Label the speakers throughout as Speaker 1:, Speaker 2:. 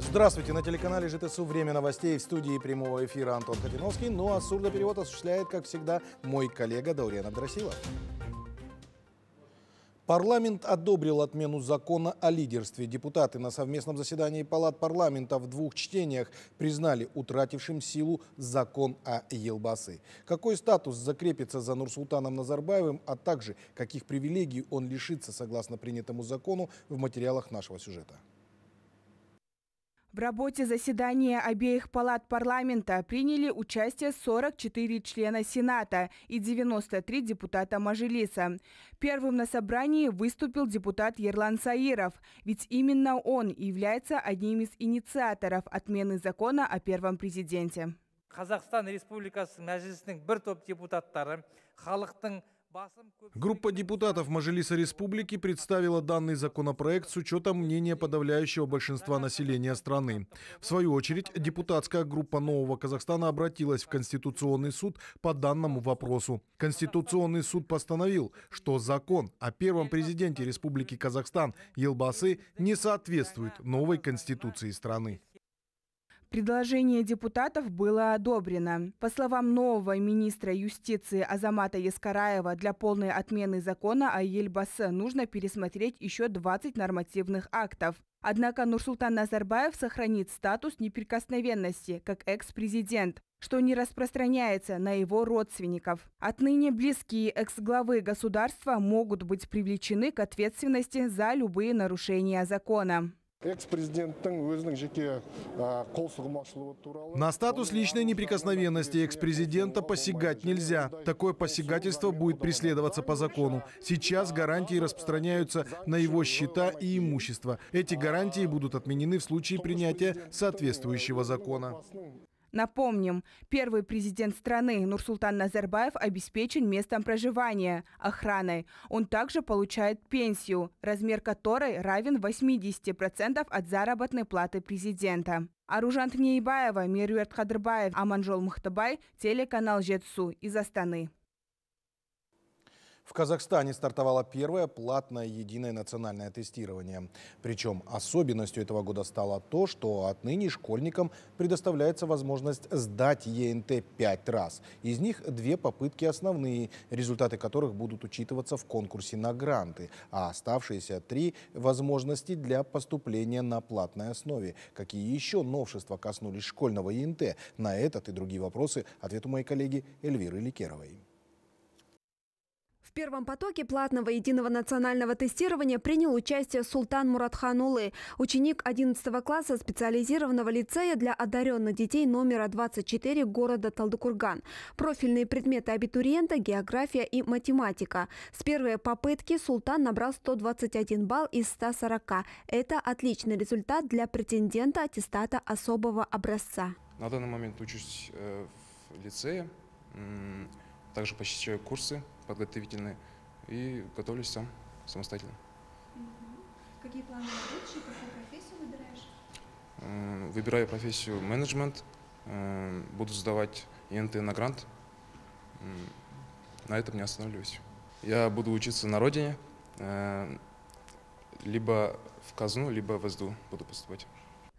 Speaker 1: Здравствуйте! На телеканале ЖТСУ «Время новостей» в студии прямого эфира Антон Хотиновский. Ну а сурдоперевод осуществляет, как всегда, мой коллега Даурен Абдрасилов. Парламент одобрил отмену закона о лидерстве. Депутаты на совместном заседании палат парламента в двух чтениях признали утратившим силу закон о Елбасы. Какой статус закрепится за Нурсултаном Назарбаевым, а также каких привилегий он лишится согласно принятому закону в материалах нашего сюжета.
Speaker 2: В работе заседания обеих палат парламента приняли участие 44 члена Сената и 93 депутата Мажилиса. Первым на собрании выступил депутат Ерлан Саиров, ведь именно он является одним из инициаторов отмены закона о первом президенте.
Speaker 3: Қазақстан Республикасы мәжілісінің бір топ депутаттары халықтың
Speaker 1: Группа депутатов Мажилиса Республики представила данный законопроект с учетом мнения подавляющего большинства населения страны. В свою очередь, депутатская группа Нового Казахстана обратилась в Конституционный суд по данному вопросу. Конституционный суд постановил, что закон о первом президенте Республики Казахстан Елбасы не соответствует новой Конституции страны.
Speaker 2: Предложение депутатов было одобрено. По словам нового министра юстиции Азамата Яскараева, для полной отмены закона о Ельбасе нужно пересмотреть еще 20 нормативных актов. Однако Нурсултан Назарбаев сохранит статус неприкосновенности как экс-президент что не распространяется на его родственников. Отныне близкие экс-главы государства могут быть привлечены к ответственности за любые нарушения закона.
Speaker 1: А, на статус личной неприкосновенности экс-президента посягать нельзя. Такое посягательство будет преследоваться по закону. Сейчас гарантии распространяются на его счета и имущество. Эти гарантии будут отменены в случае принятия соответствующего закона.
Speaker 2: Напомним, первый президент страны Нурсултан Назарбаев обеспечен местом проживания, охраной. Он также получает пенсию, размер которой равен 80% от заработной платы президента. Аружан Тнеебаева, Мирюерт Хадырбаев, Аманжол Мухтабай, телеканал Жетсу из Астаны.
Speaker 1: В Казахстане стартовало первое платное единое национальное тестирование. Причем особенностью этого года стало то, что отныне школьникам предоставляется возможность сдать ЕНТ пять раз. Из них две попытки основные, результаты которых будут учитываться в конкурсе на гранты, а оставшиеся три – возможности для поступления на платной основе. Какие еще новшества коснулись школьного ЕНТ? На этот и другие вопросы ответ у моей коллеги Эльвиры Ликеровой.
Speaker 4: В первом потоке платного единого национального тестирования принял участие Султан Муратханулы, ученик 11 класса специализированного лицея для одаренных детей номера 24 города Талдыкурган. Профильные предметы абитуриента – география и математика. С первой попытки Султан набрал 121 балл из 140. Это отличный результат для претендента аттестата особого образца.
Speaker 1: На данный момент учусь э, в лицее, также посещаю курсы подготовительные, и готовлюсь сам, самостоятельно.
Speaker 4: Какие планы на будущее, какую профессию
Speaker 1: выбираешь? Э, выбираю профессию менеджмент, э, буду сдавать ИНТ на грант. На этом не останавливаюсь. Я буду учиться на родине, э, либо в казну, либо в СДУ буду поступать.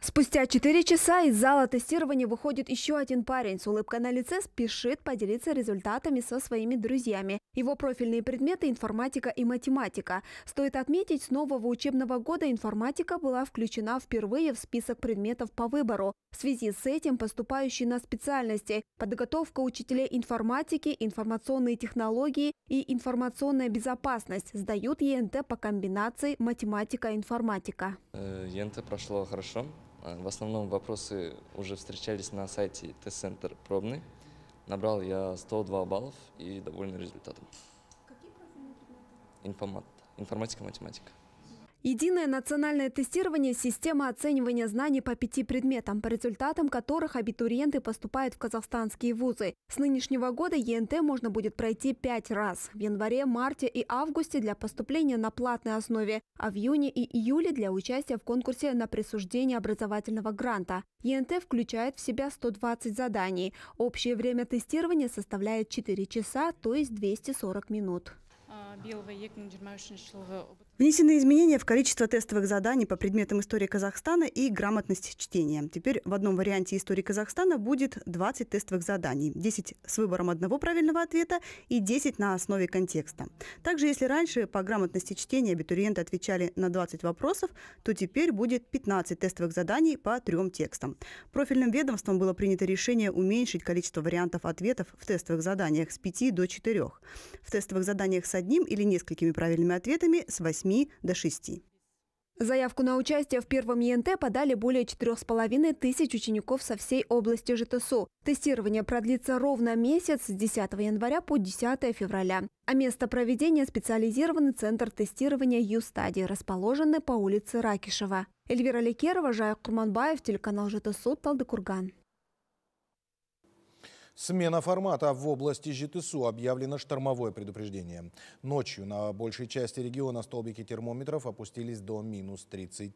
Speaker 4: Спустя 4 часа из зала тестирования выходит еще один парень с улыбкой на лице, спешит поделиться результатами со своими друзьями. Его профильные предметы – информатика и математика. Стоит отметить, с нового учебного года информатика была включена впервые в список предметов по выбору. В связи с этим поступающие на специальности – подготовка учителей информатики, информационные технологии и информационная безопасность – сдают ЕНТ по комбинации математика-информатика.
Speaker 3: Э, ЕНТ прошло хорошо. А, в основном вопросы уже встречались на сайте тест-центр пробный. Набрал я 102 баллов и доволен результатом. Какие профильные предметы? Информат, информатика, математика.
Speaker 4: Единое национальное тестирование – система оценивания знаний по пяти предметам, по результатам которых абитуриенты поступают в казахстанские вузы. С нынешнего года ЕНТ можно будет пройти пять раз – в январе, марте и августе для поступления на платной основе, а в июне и июле для участия в конкурсе на присуждение образовательного гранта. ЕНТ включает в себя 120 заданий. Общее время тестирования составляет 4 часа, то есть 240 минут. А, Внесены изменения в количество тестовых заданий по предметам истории Казахстана и грамотности чтения. Теперь в одном варианте истории Казахстана будет 20 тестовых заданий, 10 с выбором одного правильного ответа и 10 на основе контекста. Также, если раньше по грамотности чтения абитуриенты отвечали на 20 вопросов, то теперь будет 15 тестовых заданий по трем текстам. Профильным ведомством было принято решение уменьшить количество вариантов ответов в тестовых заданиях с 5 до 4. В тестовых заданиях с одним или несколькими правильными ответами с 8 8 до 6. Заявку на участие в первом ЕНТ подали более четырех с половиной тысяч учеников со всей области ЖТСУ. Тестирование продлится ровно месяц с 10 января по 10 февраля. А место проведения – специализированный центр тестирования Ю-стадии, расположенный по улице Ракишева. Эльвира Лекерова, Жая Курманбаев, телеканал ЖТСУ, Талдыкурган.
Speaker 1: Смена формата а в области ЖТСУ объявлено штормовое предупреждение. Ночью на большей части региона столбики термометров опустились до минус 30.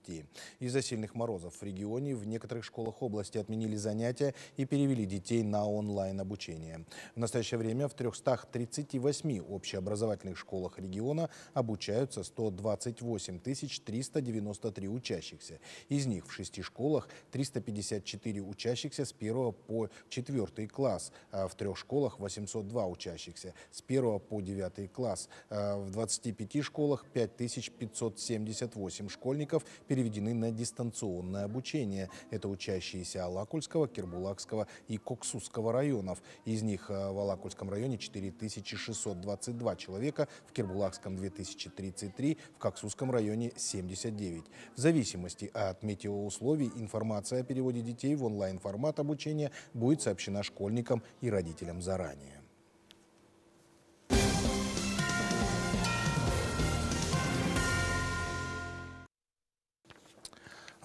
Speaker 1: Из-за сильных морозов в регионе в некоторых школах области отменили занятия и перевели детей на онлайн-обучение. В настоящее время в 338 общеобразовательных школах региона обучаются 128 393 учащихся. Из них в шести школах 354 учащихся с 1 по 4 класс класс. Э, в трех школах 802 учащихся с 1 по 9 класс. Э, в 25 школах 5578 школьников переведены на дистанционное обучение. Это учащиеся Алакульского, Кирбулакского и Коксусского районов. Из них э, в Алакульском районе 4622 человека, в Кирбулакском 2033, в Коксусском районе 79. В зависимости от метеоусловий информация о переводе детей в онлайн-формат обучения будет сообщена школьникам ребенком и родителям заранее.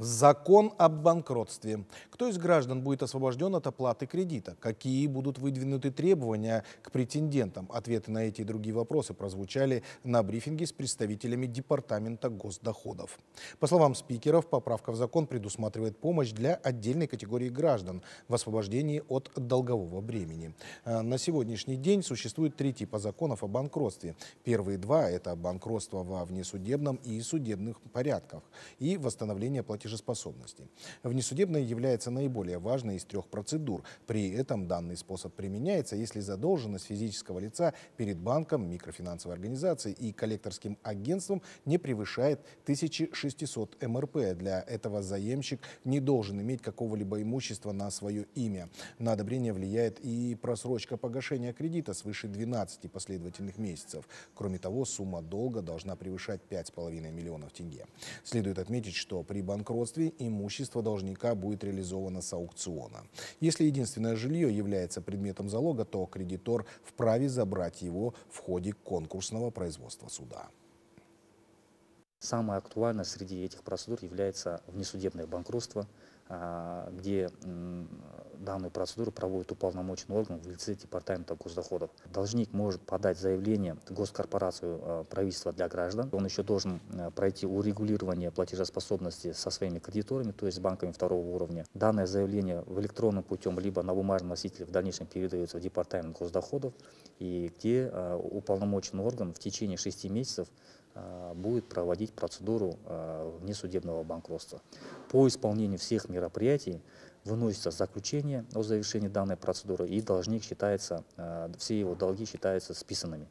Speaker 1: Закон об банкротстве. Кто из граждан будет освобожден от оплаты кредита? Какие будут выдвинуты требования к претендентам? Ответы на эти и другие вопросы прозвучали на брифинге с представителями Департамента госдоходов. По словам спикеров, поправка в закон предусматривает помощь для отдельной категории граждан в освобождении от долгового бремени. Э, на сегодняшний день существует три типа законов о банкротстве. Первые два – это банкротство во внесудебном и судебных порядках и восстановление платежей платежеспособности. Внесудебная является наиболее важной из трех процедур. При этом данный способ применяется, если задолженность физического лица перед банком, микрофинансовой организацией и коллекторским агентством не превышает 1600 МРП. Для этого заемщик не должен иметь какого-либо имущества на свое имя. На одобрение влияет и просрочка погашения кредита свыше 12 последовательных месяцев. Кроме того, сумма долга должна превышать 5,5 миллионов тенге. Следует отметить, что при банкротстве банкротстве имущество должника будет реализовано с аукциона. Если единственное жилье является предметом залога, то кредитор вправе забрать его в ходе конкурсного производства суда. Самое актуальное среди этих процедур
Speaker 3: является внесудебное банкротство, а, где данную процедуру проводит уполномоченный орган в лице Департамента госдоходов. Должник может подать заявление в госкорпорацию э, правительства для граждан. Он еще должен э, пройти урегулирование платежеспособности со своими кредиторами, то есть банками второго уровня. Данное заявление в электронном путем либо на бумажном носителе в дальнейшем передается в Департамент госдоходов, и где э, уполномоченный орган в течение шести месяцев будет проводить процедуру внесудебного банкротства. По исполнению всех мероприятий выносится заключение о завершении
Speaker 1: данной процедуры, и должник считается, э, все его долги считаются списанными.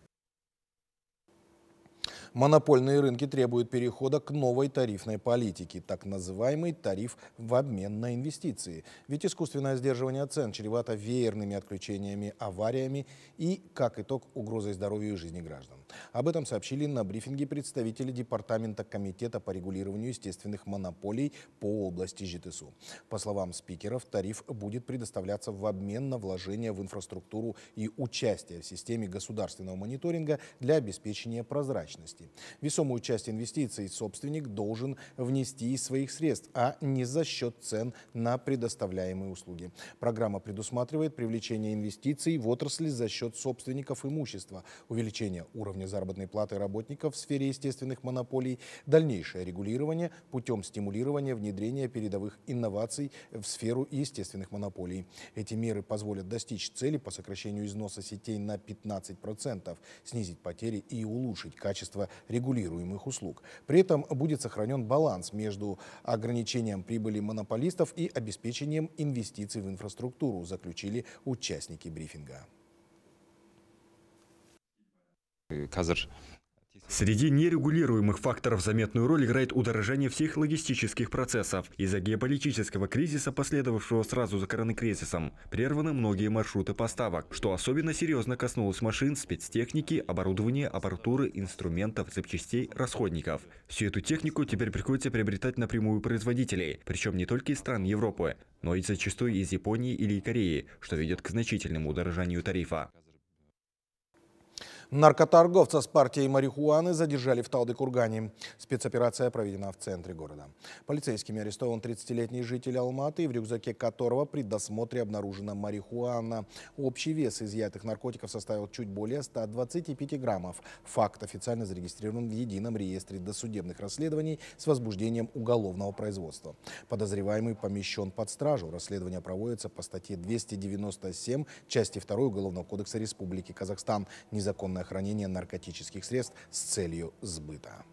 Speaker 1: Монопольные рынки требуют перехода к новой тарифной политике, так называемый тариф в обмен на инвестиции. Ведь искусственное сдерживание цен чревато веерными отключениями, авариями и, как итог, угрозой здоровью и жизни граждан. Об этом сообщили на брифинге представители Департамента Комитета по регулированию естественных монополий по области ЖТСУ. По словам спикеров, тариф будет предоставляться в обмен на вложение в инфраструктуру и участие в системе государственного мониторинга для обеспечения прозрачности области. Весомую часть инвестиций собственник должен внести из своих средств, а не за счет цен на предоставляемые услуги. Программа предусматривает привлечение инвестиций в отрасли за счет собственников имущества, увеличение уровня заработной платы работников в сфере естественных монополий, дальнейшее регулирование путем стимулирования внедрения передовых инноваций в сферу естественных монополий. Эти меры позволят достичь цели по сокращению износа сетей на 15%, снизить потери и улучшить качество регулируемых услуг. При этом будет сохранен баланс между ограничением прибыли монополистов и обеспечением инвестиций в инфраструктуру, заключили участники брифинга. қазір Среди нерегулируемых факторов заметную роль играет удорожание всех логистических процессов. Из-за геополитического кризиса, последовавшего сразу за коронакризисом, прерваны многие маршруты поставок, что особенно серьезно коснулось машин, спецтехники, оборудования, аппаратуры, инструментов, запчастей, расходников. Всю эту технику теперь приходится приобретать напрямую производителей, причем не только из стран Европы, но и зачастую из Японии или Кореи, что ведет к значительному удорожанию тарифа. Наркоторговца с партией марихуаны задержали в Талдыкургане. Спецоперация проведена в центре города. Полицейскими арестован 30-летний житель Алматы, в рюкзаке которого при досмотре обнаружена марихуана. Общий вес изъятых наркотиков составил чуть более 125 граммов. Факт официально зарегистрирован в Едином реестре досудебных расследований с возбуждением уголовного производства. Подозреваемый помещен под стражу. Расследование проводится по статье 297 части 2 Уголовного кодекса Республики Казахстан незаконно незаконное хранение наркотических средств с целью сбыта.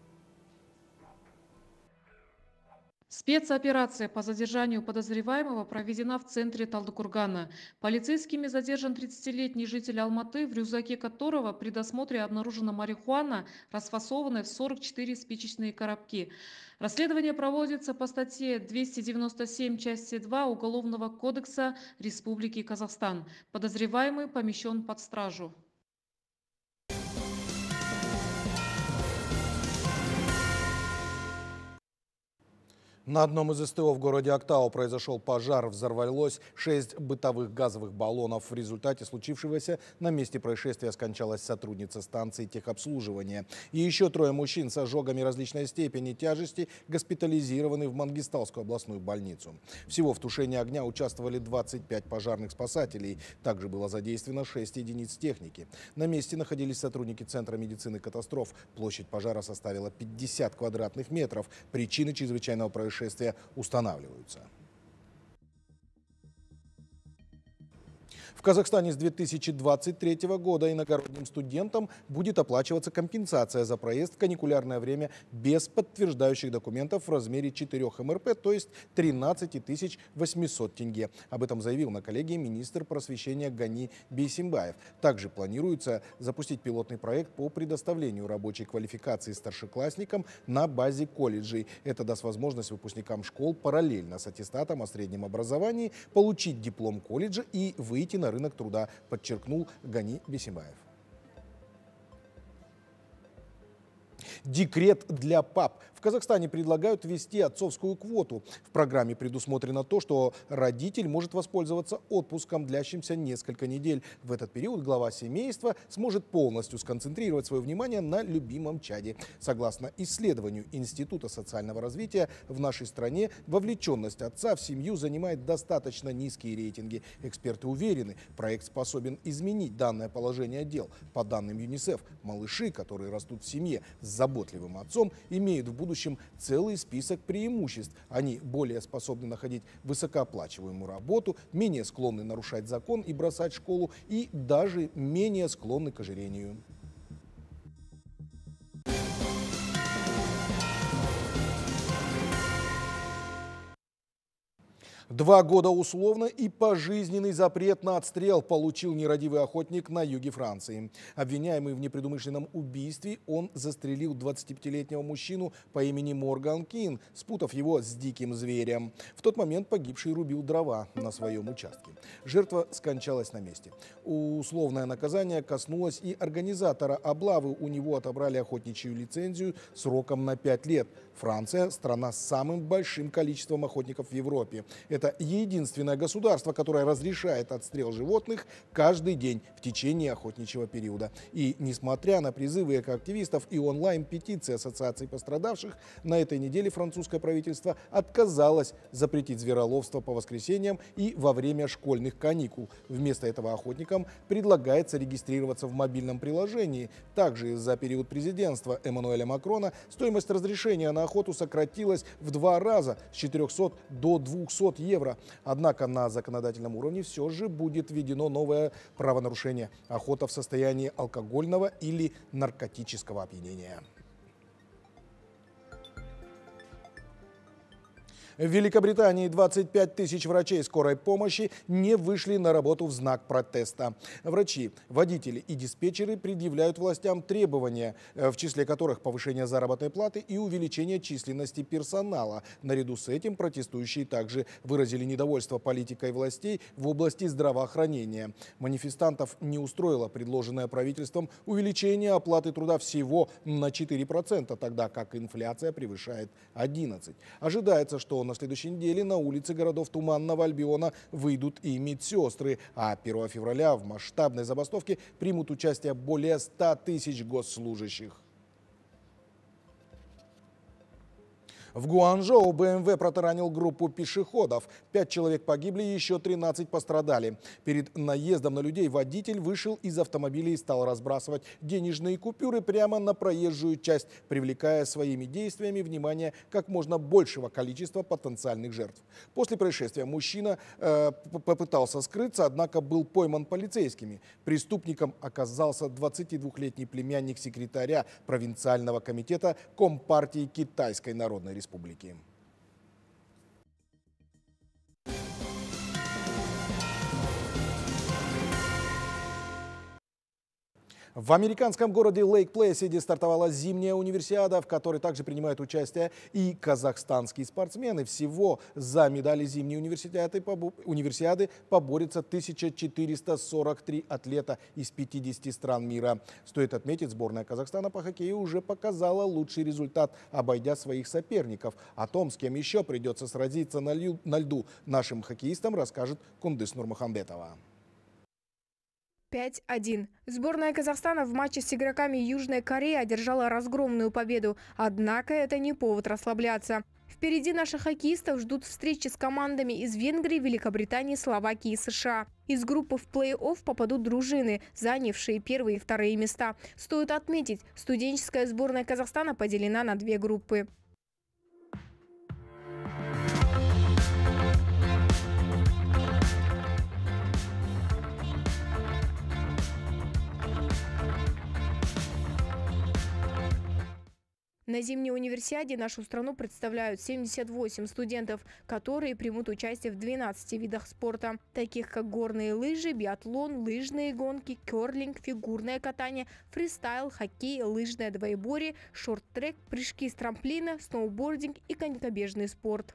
Speaker 3: Спецоперация по задержанию подозреваемого проведена в центре Талдыкургана. Полицейскими задержан 30-летний житель Алматы, в рюкзаке которого при досмотре обнаружена марихуана, расфасованная в 44 спичечные коробки. Расследование проводится по статье 297 части 2 Уголовного кодекса Республики Казахстан. Подозреваемый помещен под стражу.
Speaker 1: На одном из СТО в городе Октау произошел пожар. Взорвалось шесть бытовых газовых баллонов. В результате случившегося на месте происшествия скончалась сотрудница станции техобслуживания. И еще трое мужчин с ожогами различной степени тяжести госпитализированы в Мангисталскую областную больницу. Всего в тушении огня участвовали 25 пожарных спасателей. Также было задействовано 6 единиц техники. На месте находились сотрудники Центра медицины катастроф. Площадь пожара составила 50 квадратных метров. Причины чрезвычайного происшествия происшествия устанавливаются. Казахстане с 2023 года иногородним студентам будет оплачиваться компенсация за проезд в каникулярное время без подтверждающих документов в размере 4 МРП, то есть 13 800 тенге. Об этом заявил на коллегии министр просвещения Гани Бейсимбаев. Также планируется запустить пилотный проект по предоставлению рабочей квалификации старшеклассникам на базе колледжей. Это даст возможность выпускникам школ параллельно с аттестатом о среднем образовании получить диплом колледжа и выйти на рынок рынок труда, подчеркнул Гани Бесимбаев. Декрет для пап. В Казахстане предлагают ввести отцовскую квоту. В программе предусмотрено то, что родитель может воспользоваться отпуском, длящимся несколько недель. В этот период глава семейства сможет полностью сконцентрировать свое внимание на любимом чаде. Согласно исследованию Института социального развития, в нашей стране вовлеченность отца в семью занимает достаточно низкие рейтинги. Эксперты уверены, проект способен изменить данное положение дел. По данным ЮНИСЕФ, малыши, которые растут в семье с заботливым отцом, имеют в будущем целый список преимуществ. Они более способны находить высокооплачиваемую работу, менее склонны нарушать закон и бросать школу и даже менее склонны к ожирению. Два года условно и пожизненный запрет на отстрел получил нерадивый охотник на юге Франции. Обвиняемый в непредумышленном убийстве, он застрелил 25-летнего мужчину по имени Морган Кин, спутав его с диким зверем. В тот момент погибший рубил дрова на своем участке. Жертва скончалась на месте. Условное наказание коснулось и организатора облавы. У него отобрали охотничью лицензию сроком на 5 лет – Франция – страна с самым большим количеством охотников в Европе. Это единственное государство, которое разрешает отстрел животных каждый день в течение охотничьего периода. И несмотря на призывы экоактивистов и онлайн-петиции Ассоциации пострадавших, на этой неделе французское правительство отказалось запретить звероловство по воскресеньям и во время школьных каникул. Вместо этого охотникам предлагается регистрироваться в мобильном приложении. Также за период президентства Эммануэля Макрона стоимость разрешения на охоту сократилась в два раза с 400 до 200 евро. Однако на законодательном уровне все же будет введено новое правонарушение – охота в состоянии алкогольного или наркотического опьянения. В Великобритании 25 тысяч врачей скорой помощи не вышли на работу в знак протеста. Врачи, водители и диспетчеры предъявляют властям требования, э, в числе которых повышение заработной платы и увеличение численности персонала. Наряду с этим протестующие также выразили недовольство политикой властей в области здравоохранения. Манифестантов не устроило предложенное правительством увеличение оплаты труда всего на 4%, тогда как инфляция превышает 11%. Ожидается, что на следующей неделе на улицы городов Туманного Альбиона выйдут и медсестры. А 1 февраля в масштабной забастовке примут участие более 100 тысяч госслужащих. В Гуанчжоу БМВ протаранил группу пешеходов. Пять человек погибли, еще 13 пострадали. Перед наездом на людей водитель вышел из автомобиля и стал разбрасывать денежные купюры прямо на проезжую часть, привлекая своими действиями внимание как можно большего количества потенциальных жертв. После происшествия мужчина э, попытался скрыться, однако был пойман полицейскими. Преступником оказался 22-летний племянник секретаря провинциального комитета Компартии Китайской Народной Республики республики. В американском городе Лейк-Плэсиде стартовала зимняя универсиада, в которой также принимают участие и казахстанские спортсмены. Всего за медали зимней универсиады, универсиады поборется 1443 атлета из 50 стран мира. Стоит отметить, сборная Казахстана по хоккею уже показала лучший результат, обойдя своих соперников. О том, с кем еще придется сразиться на льду нашим хоккеистам, расскажет Кундыс Нурмахамбетова.
Speaker 3: 5-1. Сборная Казахстана в матче с игроками Южной Кореи одержала разгромную победу. Однако это не повод расслабляться. Впереди наших хоккеистов ждут встречи с командами из Венгрии, Великобритании, Словакии и США. Из группы в плей-офф попадут дружины, занявшие первые и вторые места. Стоит отметить, студенческая сборная Казахстана поделена на две группы. На зимней универсиаде нашу страну представляют 78 студентов, которые примут участие в 12 видах спорта, таких как горные лыжи, биатлон, лыжные гонки, керлинг, фигурное катание, фристайл, хоккей, лыжное двоеборье, шорт-трек, прыжки с трамплина, сноубординг и конькобежный спорт.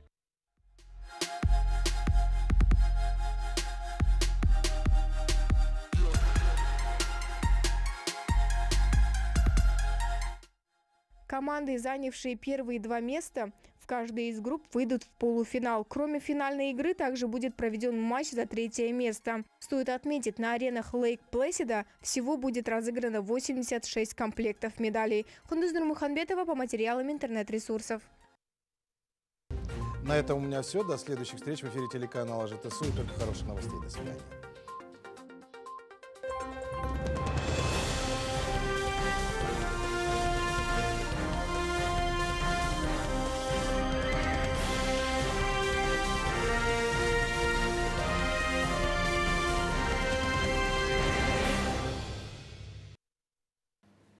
Speaker 3: Команды, занявшие первые два места в каждой из групп, выйдут в полуфинал. Кроме финальной игры, также будет проведен матч за третье место. Стоит отметить, на аренах Лейк Плэсида всего будет разыграно 86 комплектов медалей. Хундузнур Муханбетова по материалам интернет-ресурсов.
Speaker 1: На этом у меня все. До следующих встреч в эфире телеканала ЖТСУ. только хороших новостей. До свидания.